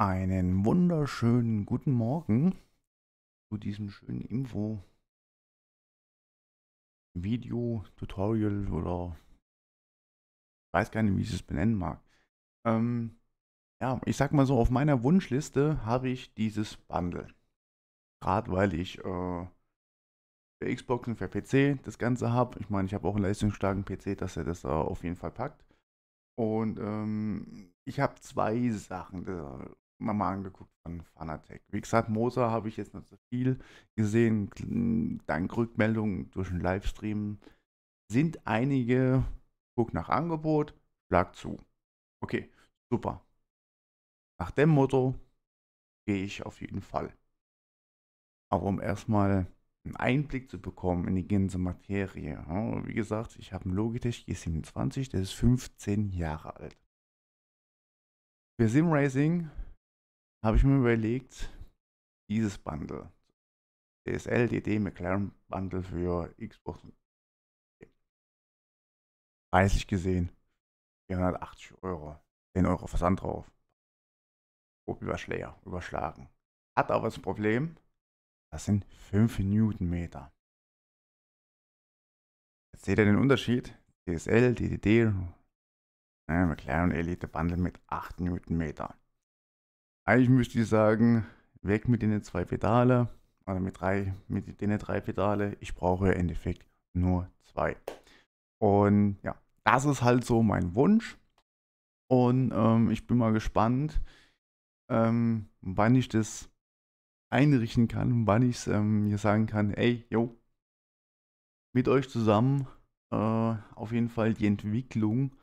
Einen wunderschönen guten Morgen zu diesem schönen Info Video Tutorial oder ich weiß gar nicht, wie ich es benennen mag. Ähm, ja, ich sag mal so, auf meiner Wunschliste habe ich dieses Bundle. Gerade weil ich äh, für Xbox und für PC das Ganze habe. Ich meine, ich habe auch einen leistungsstarken PC, dass er das äh, auf jeden Fall packt. Und ähm, ich habe zwei Sachen mal, mal angeguckt von Fanatec. Wie gesagt, Moser habe ich jetzt noch so viel gesehen. Dank Rückmeldungen durch den Livestream sind einige, guck nach Angebot, schlag zu. Okay, super. Nach dem Motto gehe ich auf jeden Fall. Aber um erstmal einen Einblick zu bekommen in die ganze Materie. Wie gesagt, ich habe einen Logitech G27, der ist 15 Jahre alt. Für Sim Racing habe ich mir überlegt, dieses Bundle, DSL, DD, McLaren Bundle für Xbox, preislich gesehen 480 Euro, 10 Euro Versand drauf, grob überschläger, überschlagen. Hat aber das Problem, das sind 5 Newtonmeter. Jetzt seht ihr den Unterschied, DSL, DDD, ne, McLaren Elite Bundle mit 8 Newtonmeter. Eigentlich müsste ich sagen, weg mit den zwei Pedale, oder mit, drei, mit den drei Pedale. Ich brauche im Endeffekt nur zwei. Und ja, das ist halt so mein Wunsch. Und ähm, ich bin mal gespannt, ähm, wann ich das einrichten kann, wann ich es ähm, mir sagen kann, ey, yo, mit euch zusammen äh, auf jeden Fall die Entwicklung,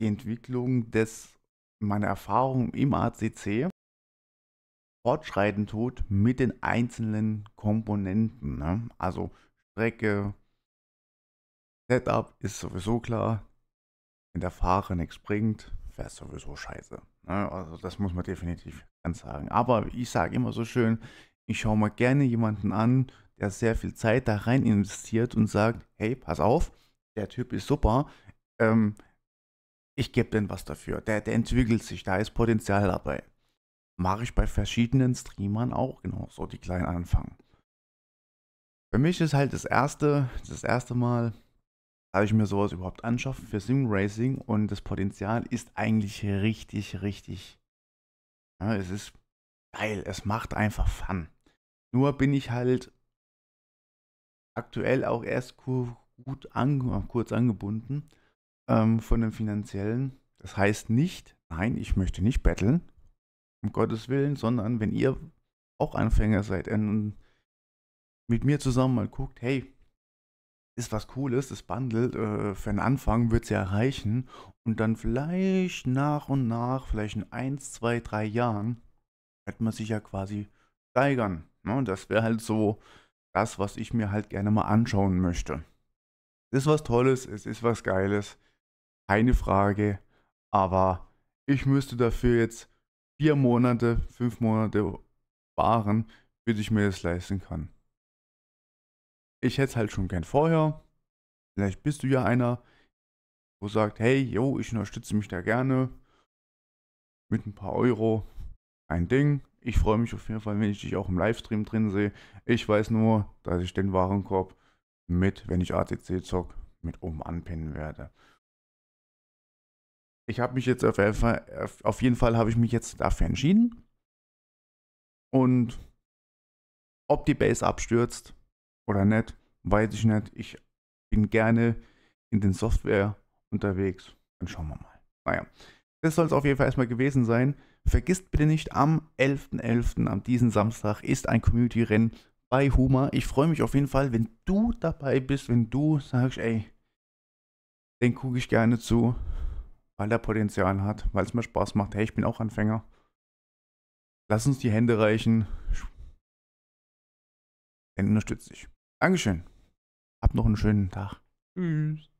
die Entwicklung des meine Erfahrung im ACC fortschreiten tut mit den einzelnen Komponenten. Ne? Also Strecke, Setup ist sowieso klar. Wenn der Fahrer nichts bringt, wäre es sowieso scheiße. Ne? Also das muss man definitiv ganz sagen. Aber ich sage immer so schön, ich schaue mal gerne jemanden an, der sehr viel Zeit da rein investiert und sagt, hey, pass auf, der Typ ist super. Ähm, ich gebe denen was dafür. Der, der entwickelt sich, da ist Potenzial dabei. Mache ich bei verschiedenen Streamern auch genau so, die klein anfangen. Für mich ist halt das erste, das erste Mal, habe ich mir sowas überhaupt anschaffen für Sim Racing und das Potenzial ist eigentlich richtig, richtig. Ja, es ist geil, es macht einfach Fun. Nur bin ich halt aktuell auch erst kurz angebunden ähm, von dem finanziellen. Das heißt nicht, nein, ich möchte nicht betteln, um Gottes Willen, sondern wenn ihr auch Anfänger seid und mit mir zusammen mal guckt, hey, ist was Cooles, das Bundle äh, für einen Anfang wird es ja reichen und dann vielleicht nach und nach, vielleicht in 1, 2, 3 Jahren, wird man sich ja quasi steigern. Ne? Das wäre halt so das, was ich mir halt gerne mal anschauen möchte. Es ist was Tolles, es ist was Geiles keine Frage. Aber ich müsste dafür jetzt vier Monate, fünf Monate sparen, bis ich mir das leisten kann. Ich hätte es halt schon gern vorher. Vielleicht bist du ja einer, wo sagt, hey, yo, ich unterstütze mich da gerne mit ein paar Euro. Ein Ding. Ich freue mich auf jeden Fall, wenn ich dich auch im Livestream drin sehe. Ich weiß nur, dass ich den Warenkorb mit, wenn ich ATC zock, mit oben anpinnen werde ich habe mich jetzt auf, auf jeden Fall habe ich mich jetzt dafür entschieden. Und ob die Base abstürzt oder nicht, weiß ich nicht. Ich bin gerne in den Software unterwegs. Dann schauen wir mal. Naja, das soll es auf jeden Fall erstmal gewesen sein. Vergisst bitte nicht, am 11.11., .11., am diesen Samstag, ist ein Community-Rennen bei Huma. Ich freue mich auf jeden Fall, wenn du dabei bist, wenn du sagst, ey, den gucke ich gerne zu weil er Potenzial hat, weil es mir Spaß macht. Hey, ich bin auch Anfänger. Lass uns die Hände reichen. Dann unterstütze dich. Dankeschön. Hab noch einen schönen Tag. Tschüss.